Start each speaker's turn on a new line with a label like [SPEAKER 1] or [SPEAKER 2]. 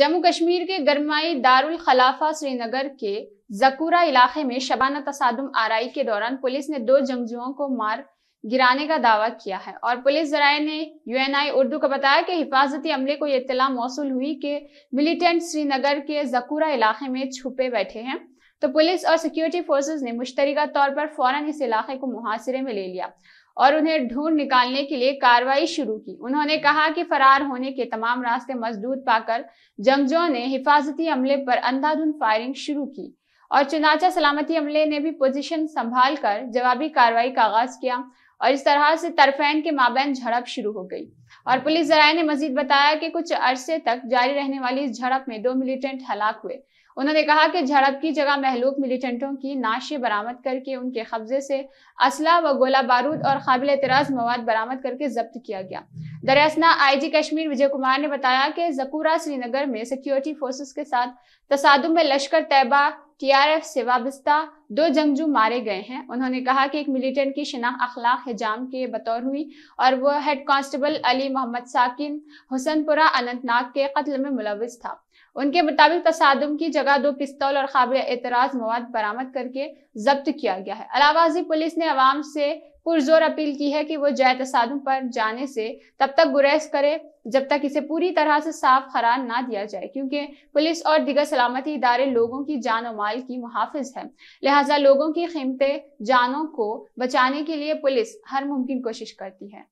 [SPEAKER 1] जम्मू कश्मीर के गरमाई दारुल खलाफा श्रीनगर के जकूरा इलाके में शबाना तसादम आरई के दौरान पुलिस ने दो जंगजुओं को मार गिराने का दावा किया है और पुलिस जराये ने यूएनआई उर्दू को बताया कि हिफाजती अमले को ये इतला मौसू हुई कि मिलिटेंट श्रीनगर के जकूरा इलाके में छुपे बैठे हैं तो पुलिस और सिक्योरिटी फोर्सेज ने मुश्तरका तौर पर फौरन इस इलाके को मुहासरे में ले लिया और उन्हें ढूंढ निकालने के लिए कार्रवाई शुरू की उन्होंने कहा कि फरार होने के तमाम रास्ते मजदूर पाकर जंगजों ने हिफाजती अमले पर अंधाधुंध फायरिंग शुरू की और चुनाचा सलामती अमले ने भी पोजीशन संभाल कर जवाबी कार्रवाई का आगाज किया और इस तरह से तरफेन के माबेन झड़प शुरू हो गई और पुलिस जराये ने मजीद बताया कि कुछ अरसे तक जारी रहने वाली इस झड़प में दो मिलिटेंट हलाक हुए उन्होंने कहा कि झड़प की जगह महलूक मिलिटेंटों की नाशें बरामद करके उनके कब्जे से असला व गोला बारूद और काबिल एतराज मवाद बरामद करके जब्त किया गया दरअसना आई जी कश्मीर विजय कुमार ने बताया कि जकूरा श्रीनगर में सिक्योरिटी फोर्सेस के साथ तसादम में लश्कर तैयबा टी आर एफ से वाबस्ता दो जंगजू मारे गए हैं उन्होंने कहा कि एक मिलिटेंट की शिनाख्त अखलाक हिजाम के बतौर हुई और वह हेड कांस्टेबल अली मोहम्मद साकिन हुसनपुरा अनंतनाग के कत्ल में मुलविस था उनके मुताबिक तसादम की जगह दो पिस्तौल और काबिल एतराज मवाद बरामद करके जब्त किया गया है अलावाजी पुलिस ने आवाम से पुरजोर अपील की है कि वो जय तसादम पर जाने से तब तक गुरेज करे जब तक इसे पूरी तरह से साफ करार ना दिया जाए क्योंकि पुलिस और दिगर सलामती इदारे लोगों की जान और माल की मुहाफिज है लिहाजा लिहाजा लोगों की कीमतें जानों को बचाने के लिए पुलिस हर मुमकिन कोशिश करती है